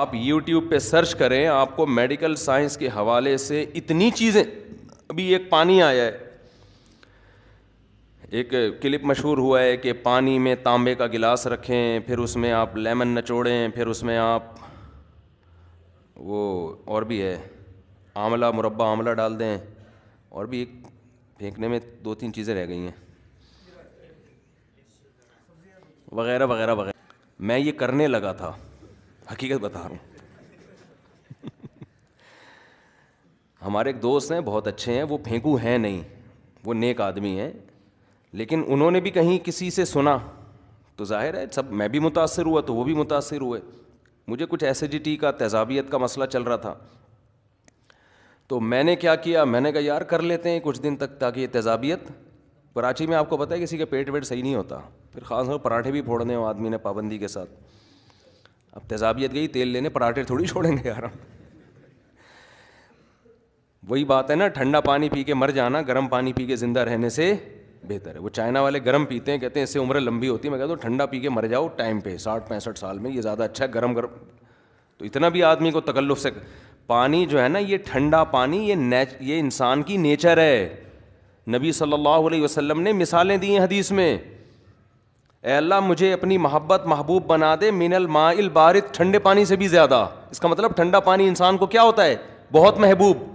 आप यूट्यूब पे सर्च करें आपको मेडिकल साइंस के हवाले से इतनी चीज़ें अभी एक पानी आया है एक क्लिप मशहूर हुआ है कि पानी में तांबे का गिलास रखें फिर उसमें आप लेमन नचोड़ें फिर उसमें आप वो और भी है आंवला मुरब्बा आंवला डाल दें और भी एक फेंकने में दो तीन चीज़ें रह गई हैं वगैरह वगैरह वगैरह मैं ये करने लगा था हकीकत बता रहा हूँ हमारे एक दोस्त हैं बहुत अच्छे हैं वो फेंकू हैं नहीं वो नेक आदमी हैं लेकिन उन्होंने भी कहीं किसी से सुना तो जाहिर है सब मैं भी मुतासर हुआ तो वो भी मुतासर हुए मुझे कुछ एसिडिटी का तेजाबियत का मसला चल रहा था तो मैंने क्या किया मैंने कहा यार कर लेते हैं कुछ दिन तक ताकि ये तेजाबियत कराची में आपको पता है किसी का पेट वेट सही नहीं होता फिर खास पराठे भी फोड़ने हो आदमी ने पाबंदी के साथ अब तेजाबियत गई तेल लेने पराठे थोड़ी छोड़ेंगे यार वही बात है ना ठंडा पानी पी के मर जाना गर्म पानी पी के ज़िंदा रहने से बेहतर है वो चाइना वाले गर्म पीते हैं कहते हैं इससे उम्र लंबी होती है मैं कहता हूँ ठंडा पी के मर जाओ टाइम पे साठ पैंसठ साल में ये ज़्यादा अच्छा है गर्म गर्म तो इतना भी आदमी को तकल्लुफ से पानी जो है ना ये ठंडा पानी ये नेच ये इंसान की नेचर है नबी सल्लल्लाहु अलैहि वसल्लम ने मिसालें दी हैं हदीस में अल्लाह मुझे अपनी मोहब्बत महबूब बना दे मिनल माइल बारित ठंडे पानी से भी ज़्यादा इसका मतलब ठंडा पानी इंसान को क्या होता है बहुत महबूब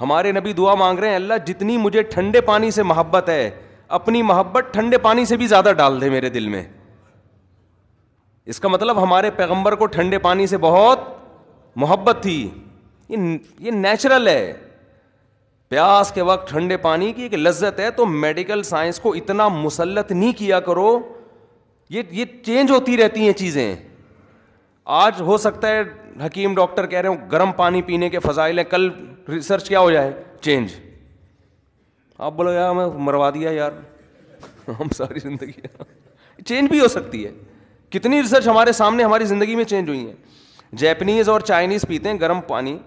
हमारे नबी दुआ मांग रहे हैं अल्लाह जितनी मुझे ठंडे पानी से मोहब्बत है अपनी मोहब्बत ठंडे पानी से भी ज़्यादा डाल दे मेरे दिल में इसका मतलब हमारे पैगंबर को ठंडे पानी से बहुत मोहब्बत थी ये ये नेचुरल है प्यास के वक्त ठंडे पानी की एक लज्जत है तो मेडिकल साइंस को इतना मुसलत नहीं किया करो ये ये चेंज होती रहती हैं चीज़ें आज हो सकता है हकीम डॉक्टर कह रहे हो गर्म पानी पीने के फजाइल हैं कल रिसर्च क्या हो जाए चेंज आप बोलो यार मैं मरवा दिया यार हम सारी ज़िंदगी चेंज भी हो सकती है कितनी रिसर्च हमारे सामने हमारी ज़िंदगी में चेंज हुई है जैपनीज़ और चाइनीज़ पीते हैं गर्म पानी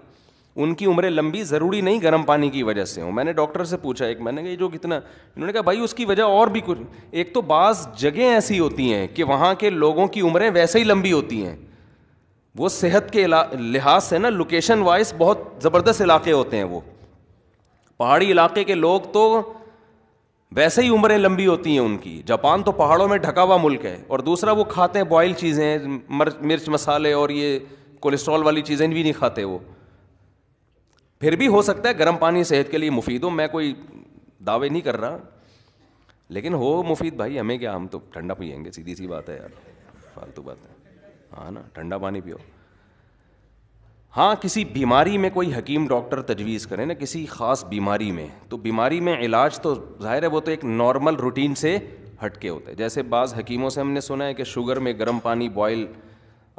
उनकी उम्रें लंबी ज़रूरी नहीं गर्म पानी की वजह से हो मैंने डॉक्टर से पूछा एक मैंने कहा जो कितना इन्होंने कहा भाई उसकी वजह और भी कुछ एक तो बाज़ जगह ऐसी होती हैं कि वहाँ के लोगों की उम्रें वैसे ही लंबी होती हैं वो सेहत के लिहाज से ना लोकेशन वाइज बहुत ज़बरदस्त इलाके होते हैं वो पहाड़ी इलाके के लोग तो वैसे ही उम्रें लंबी होती हैं उनकी जापान तो पहाड़ों में ढका हुआ मुल्क है और दूसरा वो खाते हैं बॉयल चीज़ें मिर्च मसाले और ये कोलेस्ट्रॉल वाली चीज़ें भी नहीं खाते वो फिर भी हो सकता है गर्म पानी सेहत के लिए मुफीद हो मैं कोई दावे नहीं कर रहा लेकिन हो मुफीद भाई हमें क्या हम तो ठंडा पियेंगे सीधी सी बात है यार फालतू बात है हाँ ना ठंडा पानी पियो हाँ किसी बीमारी में कोई हकीम डॉक्टर तजवीज़ करें ना किसी ख़ास बीमारी में तो बीमारी में इलाज तो ज़ाहिर है वो तो एक नॉर्मल रूटीन से हटके होते हैं जैसे बाज़ हकीमों से हमने सुना है कि शुगर में गर्म पानी बॉयल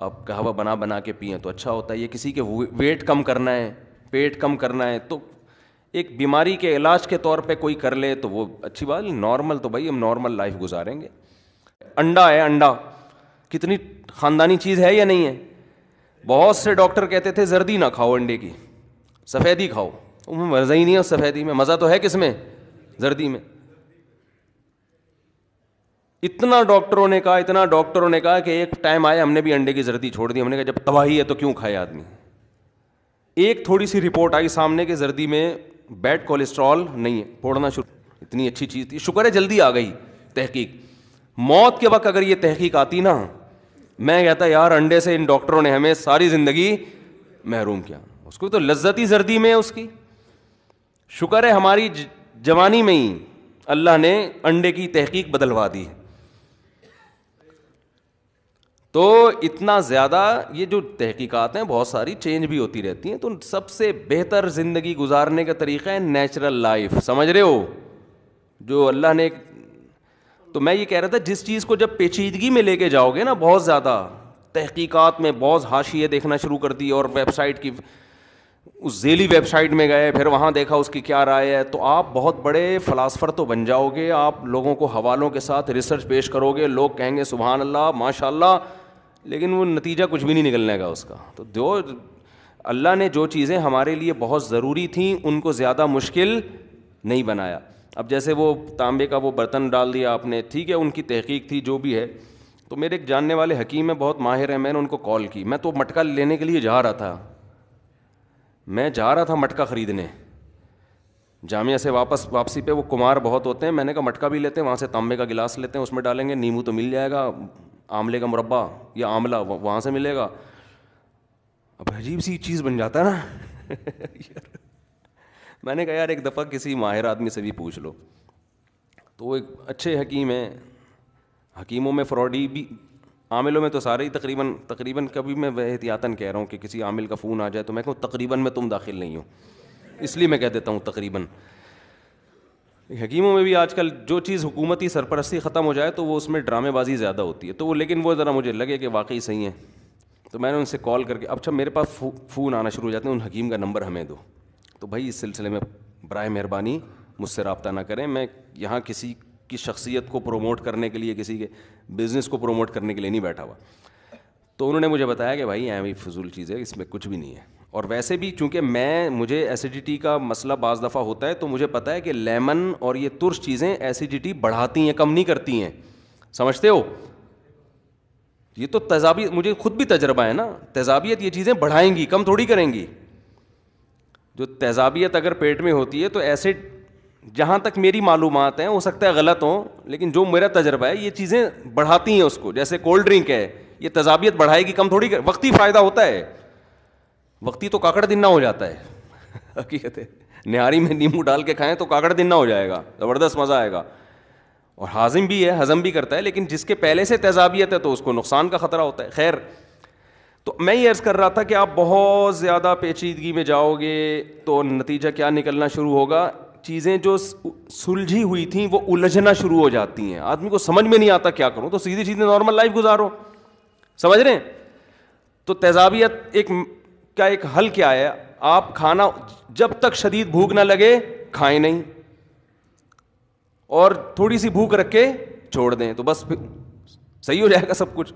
अब कहवा बना बना के पिए तो अच्छा होता है ये किसी के वेट कम करना है पेट कम करना है तो एक बीमारी के इलाज के तौर पे कोई कर ले तो वो अच्छी बात नॉर्मल तो भाई हम नॉर्मल लाइफ गुजारेंगे अंडा है अंडा कितनी ख़ानदानी चीज़ है या नहीं है बहुत से डॉक्टर कहते थे जर्दी ना खाओ अंडे की सफ़ेदी खाओ उनमें मज़ा ही नहीं है सफ़ेदी में मज़ा तो है किस में जर्दी में इतना डॉक्टरों ने कहा इतना डॉक्टरों ने कहा कि एक टाइम आया हमने भी अंडे की जर्दी छोड़ दी हमने कहा जब तबाही है तो क्यों खाए आदमी एक थोड़ी सी रिपोर्ट आई सामने के जर्दी में बैड कोलेस्ट्रॉल नहीं है फोड़ना शुरू इतनी अच्छी चीज़ थी शुक्र है जल्दी आ गई तहकीक मौत के वक्त अगर ये तहकीक आती ना मैं कहता यार अंडे से इन डॉक्टरों ने हमें सारी ज़िंदगी महरूम किया उसको तो लज्जत ही जर्दी में है उसकी शुक्र है हमारी जवानी में ही अल्लाह ने अंडे की तहकीक बदलवा दी है तो इतना ज़्यादा ये जो तहकीकत हैं बहुत सारी चेंज भी होती रहती हैं तो सबसे बेहतर ज़िंदगी गुजारने का तरीका है नेचुरल लाइफ समझ रहे हो जो अल्लाह ने तो मैं ये कह रहा था जिस चीज़ को जब पेचीदगी में लेके जाओगे ना बहुत ज़्यादा तहकीक़त में बहुत हाशिए देखना शुरू कर दी और वेबसाइट की उस जेली वेबसाइट में गए फिर वहाँ देखा उसकी क्या राय है तो आप बहुत बड़े फ़लासफ़र तो बन जाओगे आप लोगों को हवालों के साथ रिसर्च पेश करोगे लोग कहेंगे सुबहान अल्लाह माशा लेकिन वो नतीजा कुछ भी नहीं निकलने का उसका तो जो अल्लाह ने जो चीज़ें हमारे लिए बहुत ज़रूरी थी उनको ज़्यादा मुश्किल नहीं बनाया अब जैसे वो तांबे का वो बर्तन डाल दिया आपने ठीक है उनकी तहकीक थी जो भी है तो मेरे एक जानने वाले हकीम है बहुत माहिर है मैंने उनको कॉल की मैं तो मटका लेने के लिए जा रहा था मैं जा रहा था मटका ख़रीदने जामिया से वापस वापसी पे वो कुमार बहुत होते हैं मैंने कहा मटका भी लेते हैं वहाँ से तांबे का गिलास लेते हैं उसमें डालेंगे नींबू तो मिल जाएगा आमले का मुरबा या आमला वहाँ से मिलेगा अब अजीब सी चीज़ बन जाता है ना यार मैंने कहा यार एक दफ़ा किसी माहिर आदमी से भी पूछ लो तो एक अच्छे हकीम हैं हकीमों में फ्रॉडी भी आमिलों में तो सारे ही तकरीबन तकरीबन कभी मैं एहतियातन कह रहा हूँ कि किसी आमिल का फ़ोन आ जाए तो मैं कहूँ तकरीबन में तुम दाखिल नहीं हो इसलिए मैं कह देता हूँ तकरीबन हकीमों में भी आजकल जो चीज़ हुकूमती सरपरस्ती ख़त्म हो जाए तो वो उसमें ड्रामेबाजी ज़्यादा होती है तो वो लेकिन वो ज़रा मुझे लगे कि वाकई सही है तो मैंने उनसे कॉल करके अच्छा मेरे पास फ़ोन आना शुरू हो जाते हैं उन हकीम का नंबर हमें दो तो भाई इस सिलसिले में बरए मेहरबानी मुझसे रबता ना करें मैं यहाँ किसी की शख्सियत को प्रोमोट करने के लिए किसी के बिज़नेस को प्रोमोट करने के लिए नहीं बैठा हुआ तो उन्होंने मुझे बताया कि भाई यहाँ भी फजूल चीज़ है इसमें कुछ भी नहीं है और वैसे भी चूंकि मैं मुझे एसिडिटी का मसला बज़ दफ़ा होता है तो मुझे पता है कि लेमन और ये तुर्स चीज़ें एसिडिटी बढ़ाती हैं कम नहीं करती हैं समझते हो ये तो तेजाबी मुझे खुद भी तजर्बा है ना तेजाबियत ये चीज़ें बढ़ाएंगी कम थोड़ी करेंगी जो तेजाबियत अगर पेट में होती है तो एसिड जहाँ तक मेरी मालूम हैं हो सकता है गलत हो लेकिन जो मेरा तजर्बा है ये चीज़ें बढ़ाती हैं उसको जैसे कोल्ड ड्रिंक है ये तजाबियत बढ़ाएगी कम थोड़ी कर वक्ती फ़ायदा होता है वक्ती तो काकड़ दिन ना हो जाता है हकीकत है नारी में नींबू डाल के खाएं तो काकड़ दिन ना हो जाएगा ज़बरदस्त मज़ा आएगा और हाजिम भी है हज़म भी करता है लेकिन जिसके पहले से तेजाबियत है तो उसको नुकसान का ख़तरा होता है खैर तो मैं ये अर्ज़ कर रहा था कि आप बहुत ज़्यादा पेचीदगी में जाओगे तो नतीजा क्या निकलना शुरू होगा चीज़ें जो सुलझी हुई थी वो उलझना शुरू हो जाती हैं आदमी को समझ में नहीं आता क्या करूँ तो सीधी सीधी नॉर्मल लाइफ गुजारो समझ रहे हैं तो तेजाबियत एक का एक हल क्या है आप खाना जब तक शदीद भूख ना लगे खाएं नहीं और थोड़ी सी भूख रख के छोड़ दें तो बस सही हो जाएगा सब कुछ